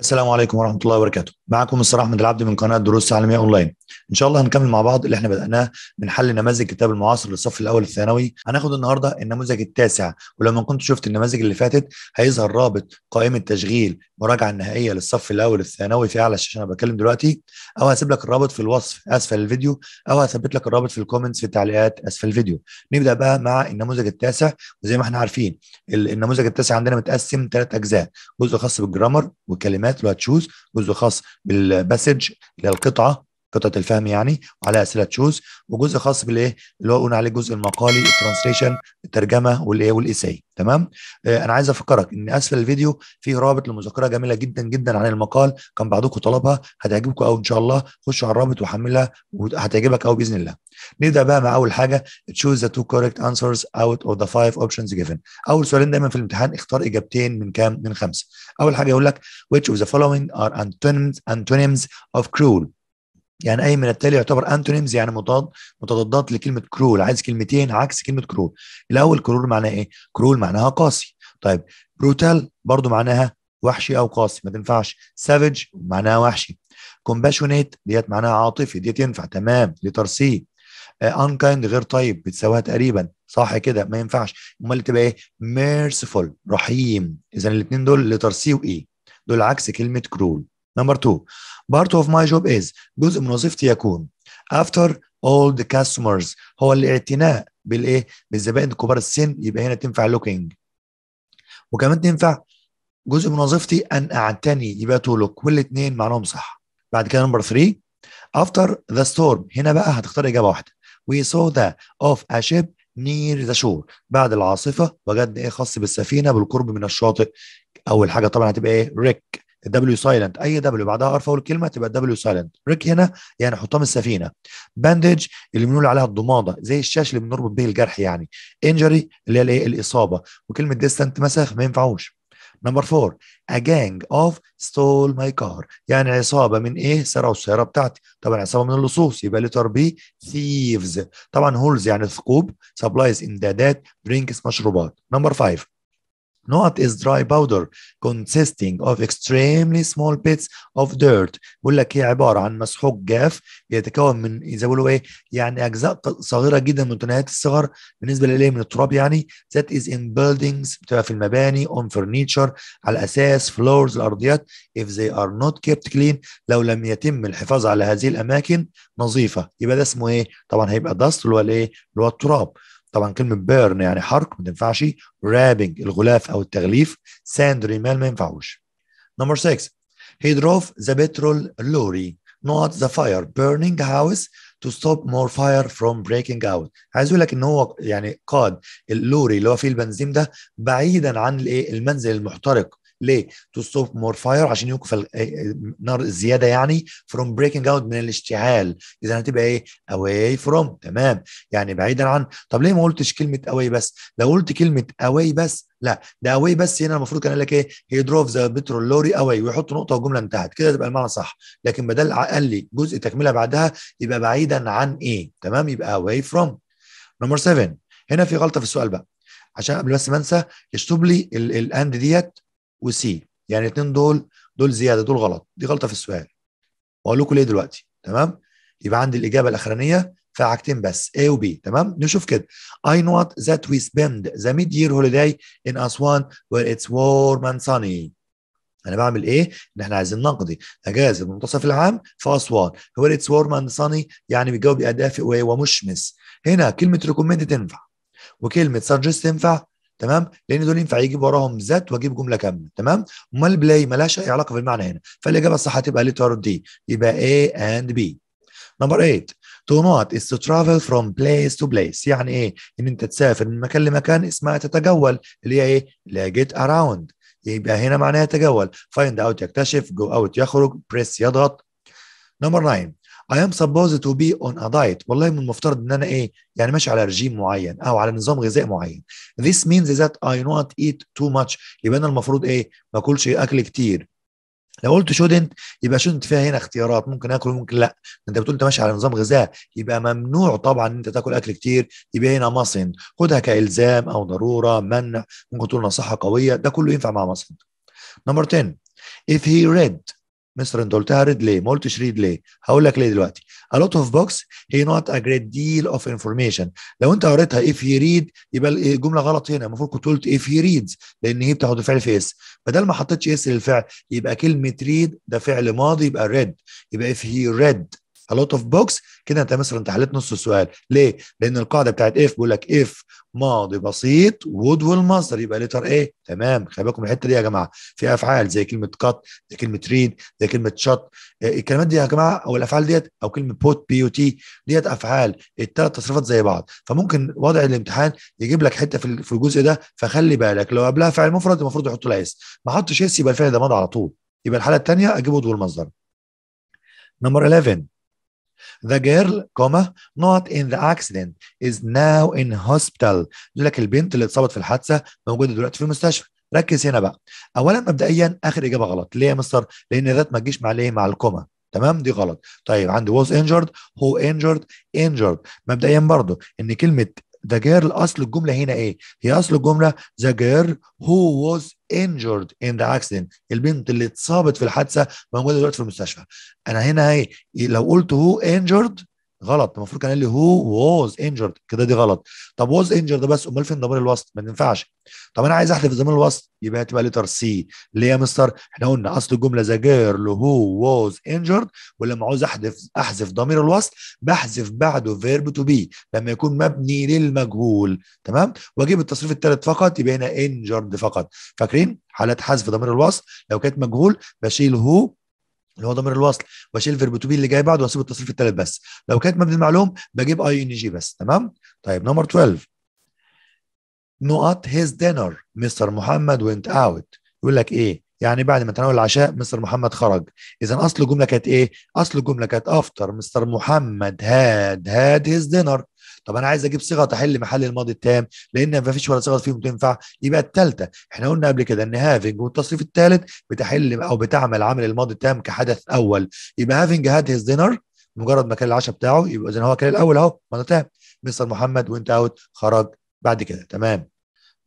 السلام عليكم ورحمه الله وبركاته معكم مستر احمد العبد من قناه دروس تعليميه اونلاين ان شاء الله هنكمل مع بعض اللي احنا بدأناه من حل نماذج الكتاب المعاصر للصف الاول الثانوي هناخد النهارده النموذج التاسع ولما كنت شفت النماذج اللي فاتت هيظهر رابط قائمه تشغيل مراجعه النهائيه للصف الاول الثانوي في اعلى الشاشه انا بتكلم دلوقتي او هسيب لك الرابط في الوصف اسفل الفيديو او هثبت لك الرابط في الكومنتس في التعليقات اسفل الفيديو نبدا بقى مع النموذج التاسع وزي ما احنا عارفين النموذج التاسع عندنا متقسم ثلاث اجزاء جزء خاص بالجرامر والكلمات كلمات ولا هتشوز جزء خاص بالباسج للقطعه قطعه الفهم يعني وعلى اسئله تشوز وجزء خاص بالايه اللي هو قلنا عليه الجزء المقالي الترانسليشن الترجمه والايه والاساي تمام آه، انا عايز افكرك ان اسفل الفيديو فيه رابط لمذكره جميله جدا جدا عن المقال كان بعضكم طلبها هتعجبكم قوي ان شاء الله خشوا على الرابط وحملها وهتعجبك قوي باذن الله نبدا بقى مع اول حاجه تشوز ذا تو كوركت انسرز اوت اوف ذا فايف اوبشنز جيفن اول سؤالين دايما في الامتحان اختار اجابتين من كام من خمسه اول حاجه يقول لك which of the following are antonyms antonyms of cruel يعني اي من التالي يعتبر انتونيمز يعني مضاد متضادات لكلمه كرول عايز كلمتين عكس كلمه كرول الاول كرول معناها ايه كرول معناها قاسي طيب بروتال برضو معناها وحشي او قاسي ما تنفعش سافج معناها وحشي كومباشونيت ديت معناها عاطفي ديت ينفع تمام لترسيه آه، انكايند غير طيب بتساويها تقريبا صح كده ما ينفعش امال تبقى ايه ميرسيفول رحيم اذا الاثنين دول لترسيه وايه دول عكس كلمه كرول نمبر 2 part of my job is جزء من وظيفتي يكون after all the customers هو الاعتناء بالايه بالزبائن كبار السن يبقى هنا تنفع looking وكمان تنفع جزء من وظيفتي ان اعتني يبقى تو لوك والاثنين معناهم صح بعد كده نمبر 3 after the storm هنا بقى هتختار اجابه واحده we saw the of a ship near the shore بعد العاصفه وجدنا ايه خاص بالسفينه بالقرب من الشاطئ اول حاجه طبعا هتبقى ايه wreck دبليو سايلنت اي دبليو بعدها ارفع الكلمه كلمه تبقى دبليو سايلنت بريك هنا يعني حطام السفينه باندج اللي بنقول عليها الضماده زي الشاش اللي بنربط به الجرح يعني انجري اللي هي الايه الاصابه وكلمه ديستنت مسافه ما ينفعوش نمبر فور ا جانج اوف ستول ماي كار يعني عصابه من ايه سرقوا السياره بتاعتي طبعا عصابه من اللصوص يبقى لتر بي ثيفز طبعا هولز يعني ثقوب سبلايز امدادات درينكس مشروبات نمبر فايف not is dry powder consisting of extremely small bits of dirt بقول لك هي عباره عن مسحوق جاف يتكون من زي بيقولوا ايه يعني اجزاء صغيره جدا من تناهات الصغر بالنسبه للايه من التراب يعني that is in buildings بتبقى في المباني on furniture على اساس floors الارضيات if they are not kept clean لو لم يتم الحفاظ على هذه الاماكن نظيفه يبقى ده اسمه ايه؟ طبعا هيبقى dust اللي هو الايه؟ اللي هو التراب طبعا كلمه بيرن يعني حرق ما تنفعش رابنج الغلاف او التغليف ساند رمال ما ينفعوش نمبر 6 he drove the petrol lorry not the fire burning house to stop more fire from breaking out عايز اقول لك ان هو يعني قاد اللوري اللي هو فيه البنزين ده بعيدا عن الايه المنزل المحترق ليه؟ تو ستوب مور فاير عشان يوقف النار إيه، إيه، الزياده يعني فروم بريكنج اوت من الاشتعال اذا هتبقى ايه؟ اواي فروم تمام يعني بعيدا عن طب ليه ما قلتش كلمه اواي بس؟ لو قلت كلمه اواي بس لا ده اواي بس هنا المفروض كان قال لك ايه هي دروف ذا بترول لوري اواي ويحط نقطه وجمله انتهت كده تبقى المعنى صح لكن بدل قال لي جزء تكمله بعدها يبقى بعيدا عن ايه تمام يبقى اواي فروم نمبر 7 هنا في غلطه في السؤال بقى عشان قبل بس ما انسى اشطب لي الاند ديت وسي يعني الاثنين دول دول زياده دول غلط دي غلطه في السؤال واقول لكم ليه دلوقتي تمام يبقى عندي الاجابه الاخرانيه في حاجتين بس A و B تمام نشوف كده I know that we spend the mid year holiday in Aswan where it's warm and sunny انا بعمل ايه ان احنا عايزين نقضي اجازه منتصف العام في اسوان هو اتس وورم اند صاني يعني بيجاوب بيبقى دافئ ومشمس هنا كلمه ريكومند تنفع وكلمه سجست تنفع تمام لان دول ينفع يجيب وراهم ذات واجيب جمله كامله تمام امال بلاي ملهاش اي علاقه بالمعنى هنا فالاجابه الصح هتبقى لتر دي يبقى اي اند بي نمبر 8 تو نوت از تو ترافل فروم بليس تو بليس يعني ايه ان انت تسافر من مكان لمكان اسمها تتجول اللي هي ايه لا جيت اراوند يبقى هنا معناها تجول فايند اوت يكتشف جو اوت يخرج بريس يضغط نمبر 9 I am supposed to be on a diet والله من المفترض ان انا ايه يعني ماشي على رجيم معين او على نظام غذائي معين this means that I not eat too much يبقى انا المفروض ايه ما اكلش اكل كتير لو قلت shouldn't يبقى shouldn't فيها هنا اختيارات ممكن اكل وممكن لا انت بتقول انت ماشي على نظام غذائي يبقى ممنوع طبعا ان انت تاكل اكل كتير يبقى هنا مصن خدها كالزام او ضروره منع ممكن تقول نصيحه قويه ده كله ينفع مع مصن نمبر 10 if he read مستر انت قلتها ريد ليه ما قلتش ريد ليه هقول لك ليه دلوقتي a lot of books هي not a great deal of information لو انت قريتها if he read يبقى الجمله غلط هنا المفروض كنت قلت if he reads لان هي بتاخد فعل في اس بدل ما حطيتش اس للفعل يبقى كلمه read ده فعل ماضي يبقى read يبقى if he read lot اوف بوكس كده انت مثلا انت حليت نص السؤال ليه؟ لان القاعده بتاعت اف بيقول لك اف ماضي بسيط وود والمصدر يبقى ليتر ايه؟ تمام خلي بالكم الحته دي يا جماعه في افعال زي كلمه كات زي كلمه ريد زي كلمه شط آه، الكلمات دي يا جماعه او الافعال ديت او كلمه بوت بي يو تي ديت افعال الثلاث تصريفات زي بعض فممكن وضع الامتحان يجيب لك حته في الجزء ده فخلي بالك لو قبلها فعل مفرد المفروض يحط لها اس ما حطش اس يبقى الفعل ده ماضي على طول يبقى الحاله الثانيه اجيب وود والمصدر نمبر 11 The girl, comma, not in the accident is now in hospital. يقول لك البنت اللي اتصابت في الحادثة موجودة دلوقتي في المستشفى. ركز هنا بقى. أولا مبدئيا آخر إجابة غلط. ليه يا مستر؟ لأن ذات ما تجيش مع ليه؟ مع الكوما. تمام دي غلط طيب عندي was injured who injured injured مبدئيا برضو ان كلمه ذا جيرل اصل الجمله هنا ايه؟ هي اصل الجمله ذا جيرل هو واز انجرد ان ذا اكسيدنت البنت اللي اتصابت في الحادثه موجوده دلوقتي في المستشفى انا هنا ايه؟ لو قلت هو انجرد غلط المفروض كان قال لي هو ووز انجرد كده دي غلط طب ووز انجرد بس امال فين ضمير الوسط ما ينفعش طب انا عايز احذف ضمير الوسط يبقى هتبقى ليتر سي ليه يا مستر احنا قلنا اصل الجمله ذا جيرل هو ووز انجرد ولما عاوز احذف احذف ضمير الوسط بحذف بعده فيرب تو بي لما يكون مبني للمجهول تمام واجيب التصريف الثالث فقط يبقى هنا انجرد فقط فاكرين حالات حذف ضمير الوسط لو كانت مجهول بشيل هو اللي هو ضمير الوصل واشيل الفيرب اللي جاي بعده واسيب التصريف الثالث بس لو كانت مبني المعلوم بجيب اي ان جي بس تمام طيب نمبر 12 نقط هيز دينر مستر محمد وينت اوت يقول لك ايه يعني بعد ما تناول العشاء مستر محمد خرج اذا اصل الجمله كانت ايه اصل الجمله كانت افتر مستر محمد هاد هاد هيز دينر طب انا عايز اجيب صيغه تحل محل الماضي التام لان ما فيش ولا صيغه فيهم تنفع يبقى الثالثه احنا قلنا قبل كده ان هافنج والتصريف الثالث بتحل او بتعمل عمل الماضي التام كحدث اول يبقى هافنج هاد هيز دينر مجرد ما كان العشاء بتاعه يبقى اذا هو كان الاول اهو ماضي تام مستر محمد وانت اوت خرج بعد كده تمام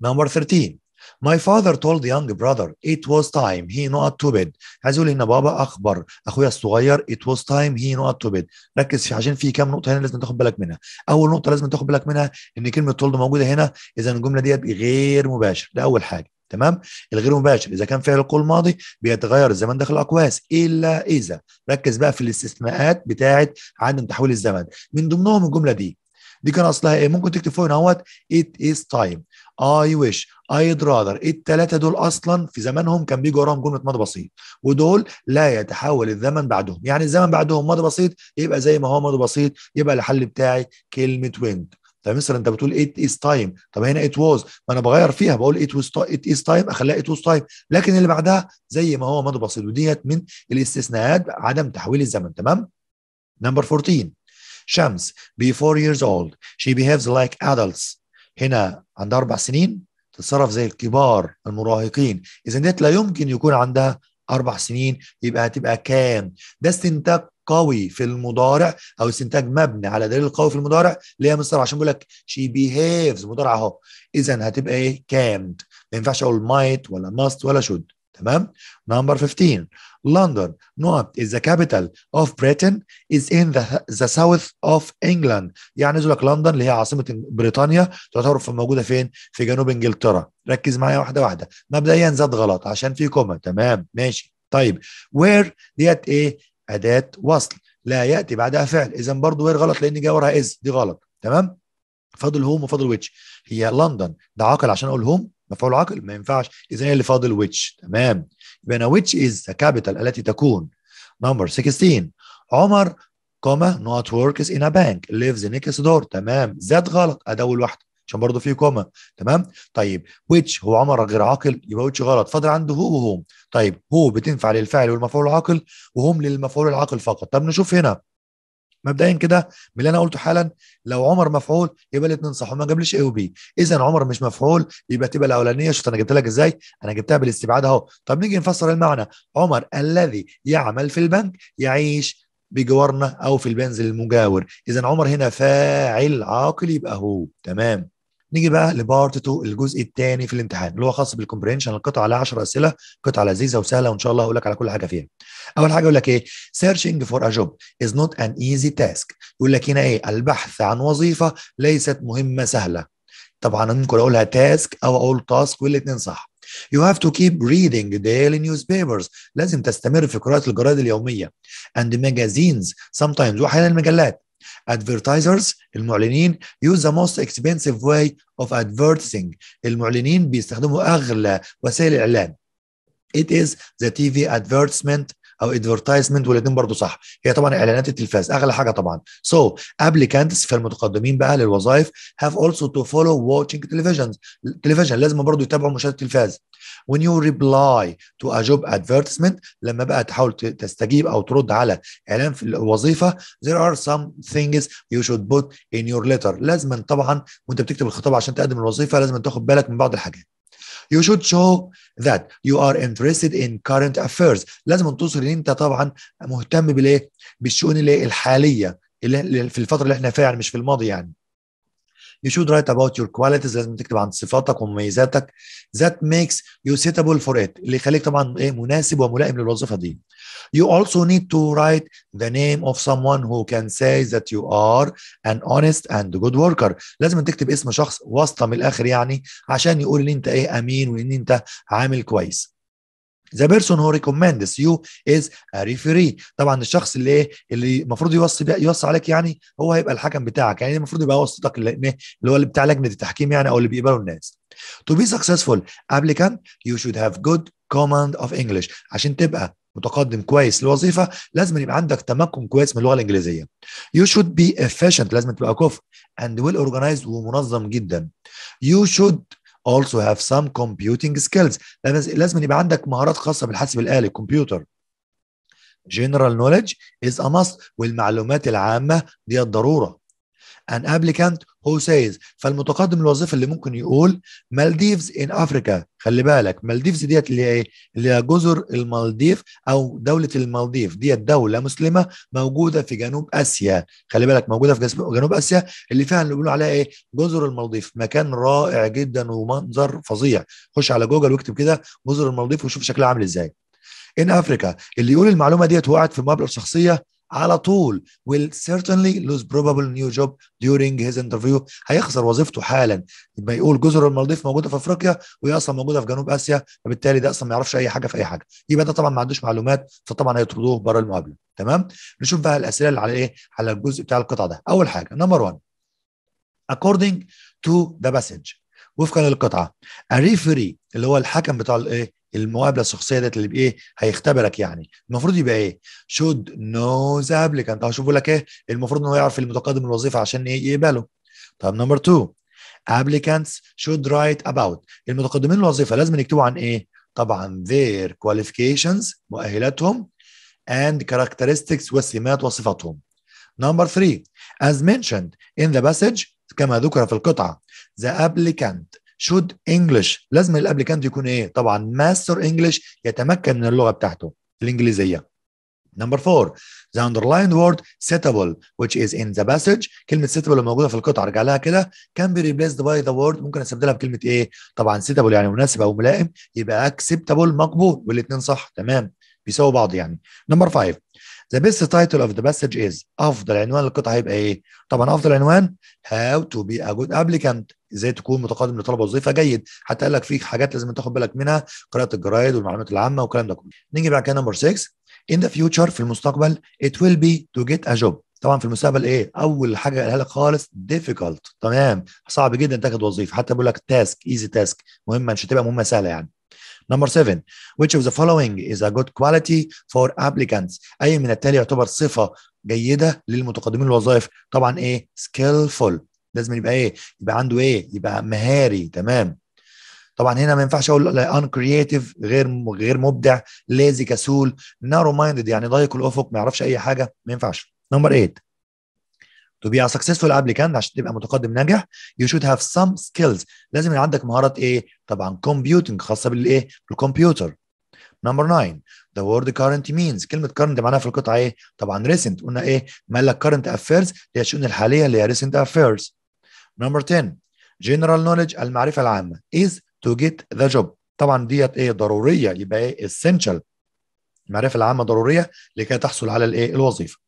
نمبر 13 My father told the young brother it was time he not to bed عايز يقول ان بابا اخبر اخويا الصغير it was time he not to bed ركز في عشان في كام نقطه هنا لازم تاخد بالك منها اول نقطه لازم تاخد بالك منها ان كلمه told موجوده هنا اذا الجمله ديت غير مباشر ده اول حاجه تمام الغير مباشر اذا كان فعل القول ماضي بيتغير الزمن داخل الاقواس الا اذا ركز بقى في الاستثناءات بتاعه عدم تحويل الزمن من ضمنهم الجمله دي دي كان اصلها ايه ممكن تكتب فوق اهوت it is time I wish ايد رادر الثلاثه دول اصلا في زمانهم كان بيجي وراهم جمله ماضي بسيط ودول لا يتحول الزمن بعدهم يعني الزمن بعدهم ماضي بسيط يبقى زي ما هو ماضي بسيط يبقى الحل بتاعي كلمه ويند طب مثلا انت بتقول ات از تايم طب هنا ات واز ما انا بغير فيها بقول ات واز ات از تايم اخليها ات واز تايم لكن اللي بعدها زي ما هو ماضي بسيط وديت من الاستثناءات عدم تحويل الزمن تمام نمبر 14 شمس بي 4 years old she behaves like adults هنا عندها اربع سنين تتصرف زي الكبار المراهقين اذا نت لا يمكن يكون عندها اربع سنين يبقى هتبقى كام ده استنتاج قوي في المضارع او استنتاج مبني على دليل قوي في المضارع اللي هي مستر عشان بقول لك شي بيهيفز مضارع اهو اذا هتبقى ايه كامد ما ينفعش اقول مايت ولا ماست ولا شود تمام نمبر 15 لندن not is the capital of Britain is in the, the south of England يعني عايز لك لندن اللي هي عاصمة بريطانيا تعتبر في موجودة فين في جنوب انجلترا ركز معايا واحدة واحدة مبدئيا زاد غلط عشان في كومه تمام ماشي طيب وير ديت ايه أداة وصل لا يأتي بعدها فعل إذا برضه وير غلط لأن جاي ورها از دي غلط تمام فاضل هوم وفاضل ويتش هي لندن ده عاقل عشان اقول هوم مفعول عقل ما ينفعش اذا إيه هي اللي فاضل ويتش تمام يبقى انا ويتش از كابيتال التي تكون نمبر 16 عمر كوما نوت وركس ان ا بانك ليفز نيكس دور تمام زاد غلط ادول واحده عشان برضه في كوما تمام طيب ويتش هو عمر غير عاقل يبقى ويتش غلط فاضل عنده هو وهوم طيب هو بتنفع للفاعل والمفعول العاقل وهم للمفعول العاقل فقط طب نشوف هنا مبدئيا كده من اللي انا قلته حالا لو عمر مفعول يبقى الاثنين صح وما جابليش اي وبي اذا عمر مش مفعول يبقى تبقى الاولانيه شفت انا جبت لك ازاي انا جبتها بالاستبعاد اهو طب نيجي نفسر المعنى عمر الذي يعمل في البنك يعيش بجوارنا او في البنزل المجاور اذا عمر هنا فاعل عاقل يبقى هو تمام نيجي بقى لبارت 2 الجزء الثاني في الامتحان اللي هو خاص بالكومبرينشن القطعه على 10 اسئله قطعه لذيذه وسهله وان شاء الله هقول لك على كل حاجه فيها اول حاجه يقول لك ايه سيرشنج فور ا جوب از نوت ان ايزي تاسك يقول لك هنا ايه البحث عن وظيفه ليست مهمه سهله طبعا ممكن اقولها تاسك او اقول تاسك والاثنين صح You have to keep reading daily newspapers لازم تستمر في قراءة الجرائد اليومية and magazines sometimes وأحيانا المجلات advertisers المعلنين use the most expensive way of advertising المعلنين بيستخدموا أغلى وسائل الإعلان it is the TV advertisement او advertisement والاثنين برضه صح هي طبعا اعلانات التلفاز اغلى حاجه طبعا so, applicants فالمتقدمين بقى للوظائف have also to follow watching television television لازم برضه يتابعوا مشاهده التلفاز when you reply to a job advertisement لما بقى تحاول تستجيب او ترد على اعلان في الوظيفه there are some things you should put in your letter لازما طبعا وانت بتكتب الخطاب عشان تقدم الوظيفه لازم تاخد بالك من بعض الحاجات You should show that you are interested in current affairs. لازم توصل ان انت طبعا مهتم بالايه؟ بالشؤون الايه؟ الحاليه اللي في الفتره اللي احنا فيها يعني مش في الماضي يعني. you should write about your qualities لازم تكتب عن صفاتك ومميزاتك that makes you suitable for it اللي يخليك طبعا ايه مناسب وملائم للوظيفه دي you also need to write the name of someone who can say that you are an honest and good worker لازم تكتب اسم شخص واسطه من الاخر يعني عشان يقول ان انت ايه امين وان انت عامل كويس The person who recommends you is a referee. طبعا الشخص اللي ايه اللي المفروض يوصي يوصي عليك يعني هو هيبقى الحكم بتاعك يعني المفروض يبقى وسطك إيه، اللي هو اللي بتاع لجنه التحكيم يعني او اللي بيقبلوا الناس To be successful applicant you should have good command of English عشان تبقى متقدم كويس للوظيفه لازم يبقى عندك تمكن كويس من اللغه الانجليزيه. You should be efficient لازم تبقى كفء and well organized ومنظم جدا. You should also have some computing skills لازم يبقى عندك مهارات خاصه بالحاسب الالي الكمبيوتر general knowledge is a must والمعلومات العامه دي الضروره an applicant هو سايز فالمتقدم الوظيفه اللي ممكن يقول مالديفز ان افريكا خلي بالك مالديفز ديت اللي ايه اللي جزر المالديف او دوله المالديف ديت دوله مسلمه موجوده في جنوب اسيا خلي بالك موجوده في جنوب اسيا اللي فعلا اللي بيقولوا عليها ايه جزر المالديف مكان رائع جدا ومنظر فظيع خش على جوجل واكتب كده جزر المالديف وشوف شكلها عامل ازاي ان افريكا اللي يقول المعلومه ديت وقعت في مقابله شخصيه على طول will certainly lose probable new job during his interview هيخسر وظيفته حالا يبقى يقول جزر المالديف موجوده في افريقيا وهي اصلا موجوده في جنوب اسيا فبالتالي ده اصلا ما يعرفش اي حاجه في اي حاجه يبقى ده طبعا ما عندوش معلومات فطبعا هيطردوه بره المقابله تمام نشوف بقى الاسئله اللي على ايه على الجزء بتاع القطعه ده اول حاجه نمبر 1 according to the passage وفقا للقطعه الريفري اللي هو الحكم بتاع الايه المقابله الشخصيه ديت اللي بايه هيختبرك يعني المفروض يبقى ايه شود ذا ابليكانت هو شوف بيقول لك ايه المفروض ان هو يعرف المتقدم الوظيفه عشان ايه يقبله طب نمبر 2 applicants should write about المتقدمين الوظيفه لازم يكتبوا عن ايه طبعا their qualifications مؤهلاتهم and characteristics وسمات وصفاتهم نمبر 3 as mentioned in the passage كما ذكر في القطعة the applicant شود انجلش لازم اللي كانت يكون ايه طبعا ماستر انجلش يتمكن من اللغه بتاعته الانجليزيه نمبر فور the underlined word سيتابل which is in the passage كلمه settable موجوده في القطعه ارجع لها كده can be replaced by the word ممكن استبدلها بكلمه ايه طبعا سيتابل يعني مناسب او ملائم يبقى acceptable مقبول والاثنين صح تمام بيساووا بعض يعني نمبر فايف ذا بيست تايتل اوف ذا باسج از افضل عنوان للقطعه هيبقى ايه؟ طبعا افضل عنوان هاو تو بي ا جود ابليكانت ازاي تكون متقدم لطلبه وظيفه جيد حتى قال لك في حاجات لازم تاخد بالك منها قراءه الجرايد والمعلومات العامه والكلام ده كله نيجي بعد كده نمبر 6 in the future في المستقبل it will be to get a job طبعا في المستقبل ايه اول حاجه قالها لك خالص difficult تمام صعب جدا تاخد وظيفه حتى بيقول لك تاسك ايزي تاسك مهمه مش هتبقى مهمه سهله يعني نمبر 7 which of the following is a good quality for applicants اي من التالي يعتبر صفه جيده للمتقدمين الوظائف طبعا ايه skillful لازم يبقى ايه يبقى عنده ايه يبقى مهاري تمام طبعا هنا ما ينفعش اقول ان كرييتيف غير غير مبدع لازي كسول نارو مايندد يعني ضيق الافق ما يعرفش اي حاجه ما ينفعش نمبر 8 to be a successful applicant عشان تبقى متقدم ناجح you should have some skills لازم يبقى عندك مهارات ايه طبعا computing خاصه بالايه بالكمبيوتر نمبر 9 the word current means كلمه current معناها في القطعه ايه طبعا recent قلنا ايه ما قال لك current affairs هي الشؤون الحاليه اللي هي recent affairs نمبر 10 general knowledge المعرفه العامه is to get the job طبعا ديت ايه ضروريه يبقى ايه essential المعرفه العامه ضروريه لكي تحصل على الايه الوظيفه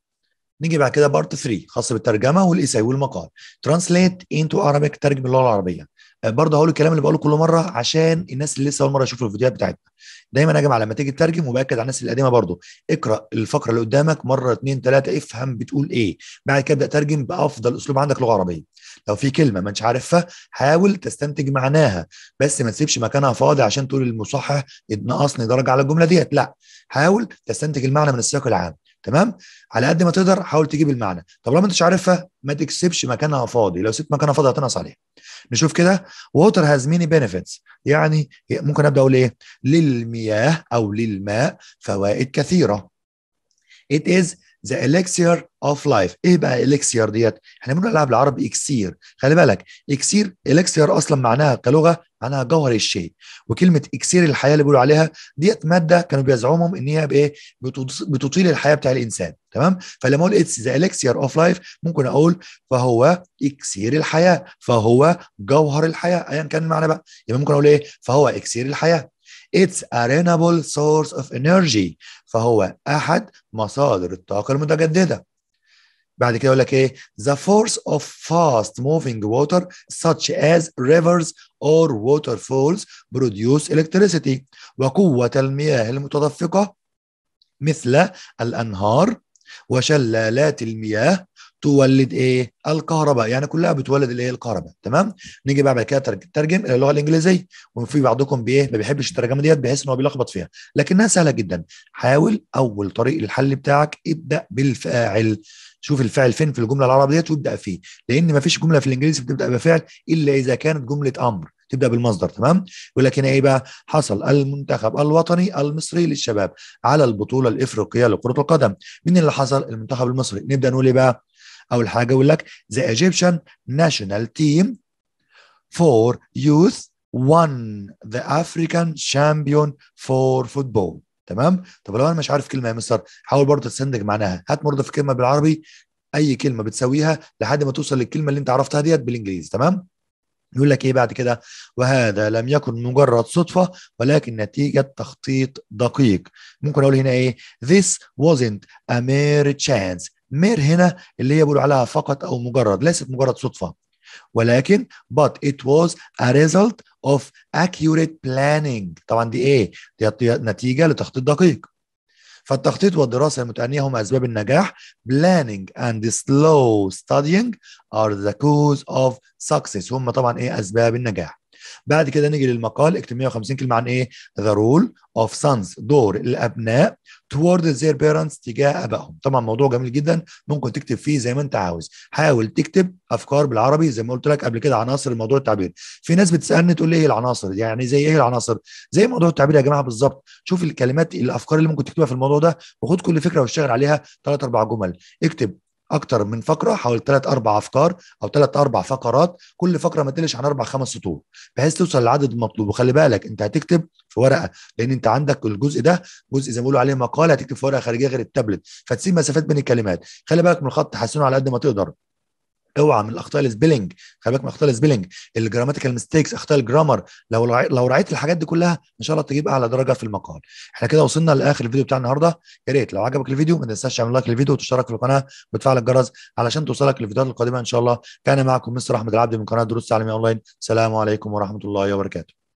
نيجي بعد كده بارت 3 خاص بالترجمه والايساي والمقال ترانسليت انتو عربيك ترجم اللغه العربيه آه، برضه هقول الكلام اللي بقوله كل مره عشان الناس اللي لسه اول مره يشوفوا الفيديوهات بتاعتنا دايما يا جماعه لما تيجي تترجم وباكد على الناس القديمه برضه اقرا الفقره اللي قدامك مره اثنين ثلاثه افهم بتقول ايه بعد كده ابدا ترجم بافضل اسلوب عندك لغه عربيه لو في كلمه ما انتش عارفها حاول تستنتج معناها بس ما تسيبش مكانها فاضي عشان تقول المصحح نقصني درجه على الجمله ديت لا حاول تستنتج المعنى من السياق العام تمام على قد ما تقدر حاول تجيب المعنى طب لو ما انتش عارفها ما تكسبش مكانها فاضي لو سبت مكانها فاضي هتنقص عليها نشوف كده ووتر هاز ميني بنفيتس يعني ممكن ابدا اقول ايه للمياه او للماء فوائد كثيره it is ذا اليكسير اوف لايف ايه بقى اليكسير ديت احنا بنقول العاب بالعربي اكسير خلي بالك اكسير اليكسير اصلا معناها كلغه معناها جوهر الشيء وكلمه اكسير الحياه اللي بيقولوا عليها ديت ماده كانوا بيزعمهم ان هي بايه بتطيل الحياه بتاع الانسان تمام فلما اقول اتس ذا اليكسير اوف لايف ممكن اقول فهو اكسير الحياه فهو جوهر الحياه ايا كان المعنى بقى يبقى ممكن اقول ايه فهو اكسير الحياه It's a renewable source of energy فهو أحد مصادر الطاقة المتجددة بعد كده يقول لك ايه the force of fast moving water such as rivers or waterfalls produce electricity وقوة المياه المتدفقة مثل الأنهار وشلالات المياه تولد ايه الكهرباء يعني كلها بتولد الايه الكهرباء تمام نيجي بقى بعد كده ترجم الى اللغه الانجليزيه وفي بعضكم بايه ما بيحبش الترجمه ديت بحيث ان هو بيلخبط فيها لكنها سهله جدا حاول اول طريق للحل بتاعك ابدا بالفاعل شوف الفعل فين في الجمله العربيه ديت وابدا فيه لان ما فيش جمله في الانجليزي بتبدا بفعل الا اذا كانت جمله امر تبدا بالمصدر تمام يقول لك هنا ايه بقى حصل المنتخب الوطني المصري للشباب على البطوله الافريقيه لكره القدم مين اللي حصل المنتخب المصري نبدا نقول ايه بقى اول حاجه يقول لك the Egyptian national team for youth won the African champion for football تمام طب لو انا مش عارف كلمه يا مستر حاول برضه تسندج معناها هات برضه في كلمه بالعربي اي كلمه بتسويها لحد ما توصل للكلمه اللي انت عرفتها ديت بالانجليزي تمام يقول لك ايه بعد كده وهذا لم يكن مجرد صدفه ولكن نتيجه تخطيط دقيق ممكن اقول هنا ايه this wasn't a mere chance مير هنا اللي هي بيقولوا عليها فقط او مجرد ليست مجرد صدفه ولكن but it was a result of accurate planning طبعا دي ايه؟ دي نتيجه لتخطيط دقيق فالتخطيط والدراسة المتأنية هم أسباب النجاح planning and slow studying are the cause of success هم طبعا إيه أسباب النجاح بعد كده نيجي للمقال اكتب 150 كلمه عن ايه ذا رول اوف سانز دور الابناء توورد زير بيرنتس تجاه ابائهم طبعا موضوع جميل جدا ممكن تكتب فيه زي ما انت عاوز حاول تكتب افكار بالعربي زي ما قلت لك قبل كده عناصر الموضوع التعبير في ناس بتسالني تقول لي ايه العناصر يعني زي ايه العناصر زي موضوع التعبير يا جماعه بالظبط شوف الكلمات الافكار اللي ممكن تكتبها في الموضوع ده وخد كل فكره واشتغل عليها ثلاث اربع جمل اكتب اكتر من فقره حوالي ثلاث اربع افكار او ثلاث اربع فقرات كل فقره ما تقلش عن اربع خمس سطور بحيث توصل للعدد المطلوب وخلي بالك انت هتكتب في ورقه لان انت عندك الجزء ده جزء زي ما بيقولوا عليه مقاله هتكتب في ورقه خارجيه غير التابلت فتسيب مسافات بين الكلمات خلي بالك من الخط حسنه على قد ما تقدر اوعى من الاخطاء السبيلنج خلي بالك من اخطاء السبيلنج الجراماتيكال ميستيكس اخطاء الجرامر لو لو راعيت الحاجات دي كلها ان شاء الله تجيب اعلى درجه في المقال احنا كده وصلنا لاخر الفيديو بتاع النهارده يا ريت لو عجبك الفيديو ما تنساش تعمل لايك للفيديو وتشترك في القناه وتفعل الجرس علشان توصلك الفيديوهات القادمه ان شاء الله كان معكم مستر احمد العبد من قناه دروس تعليميه اونلاين السلام عليكم ورحمه الله وبركاته